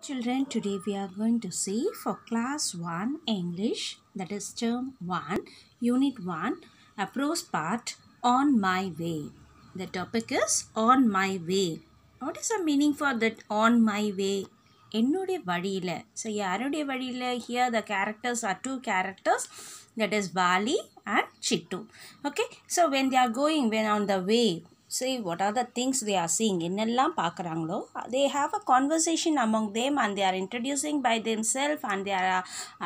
Children, today we are going to see for class 1 English, that is term 1, unit 1, a prose part on my way. The topic is on my way. What is the meaning for that on my way? என்னுடைய வழியில் so யாருடைய வழியில் here Here the characters are two characters, that is Bali and Chitto. Okay. So when they are going, when on the way see what are the things they are seeing என்னெல்லாம் பார்க்குறாங்களோ they have a conversation among them and they are introducing by themselves and they are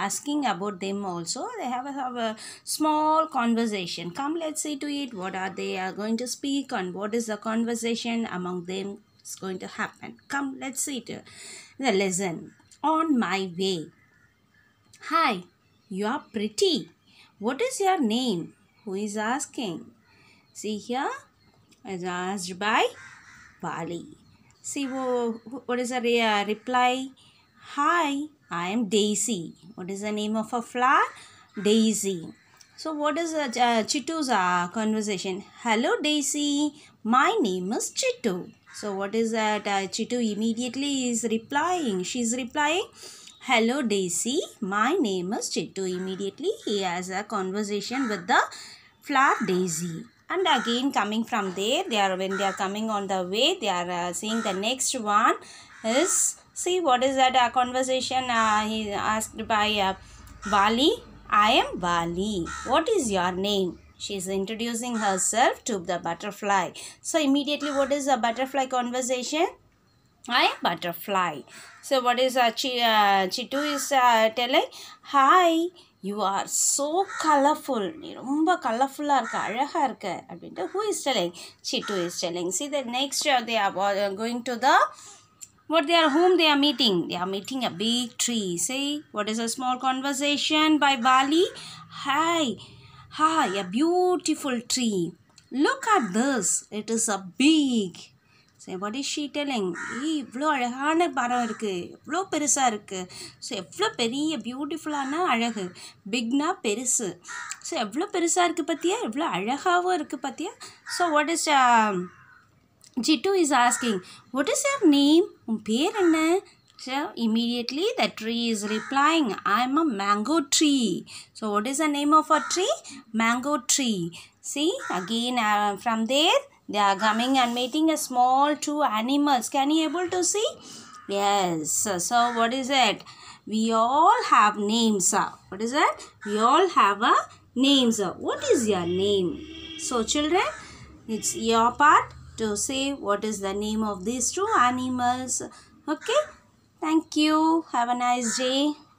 asking about them also they have a, have a small conversation come let's see to it what are they are going to speak and what is the conversation among them is going to happen come let's see to the lesson on my way hi you are pretty what is your name who is asking see here asked uh, by Bali. See what is a uh, reply? Hi, I am Daisy. What is the name of a flower? Daisy. So what is uh, Chittu's uh, conversation? Hello Daisy, my name is Chittu. So what is that? Uh, Chittu immediately is replying. She's replying, hello Daisy, my name is Chittu. Immediately he has a conversation with the flower Daisy and again coming from there they are when they are coming on the way they are uh, seeing the next one is see what is that uh, conversation uh, he asked by uh, Bali I am Bali what is your name she is introducing herself to the butterfly so immediately what is a butterfly conversation I am butterfly. So what is uh, Ch uh, Chitu is uh, telling? Hi, you are so colorful. நீ colorful. கலர்ஃபுல்லாக இருக்க அழகாக இருக்க அப்படின்ட்டு who is telling see to is telling see the what they are whom they are meeting they are meeting a big tree see what is a small conversation by bali hi hi a beautiful tree look at this it is a big so what is she telling ஈ இவ்வளோ அழகான மரம் இருக்குது எவ்வளோ பெருசாக இருக்குது so எவ்வளோ பெரிய பியூட்டிஃபுல்லான அழகு பிக்னா பெருசு ஸோ எவ்வளோ பெருசாக இருக்குது பார்த்தியா எவ்வளோ அழகாகவும் இருக்குது பார்த்தியா so what is Jittu um, is asking what is your name உன் பேர் என்ன so immediately the tree is replying I am a mango tree so what is a name of a tree mango tree see again from there They are coming and mating a small two animals. Can you able to see? Yes. So what is it? We all have names. What is it? We all have a names. What is your name? So children, it's your part to say what is the name of these two animals. Okay. Thank you. Have a nice day.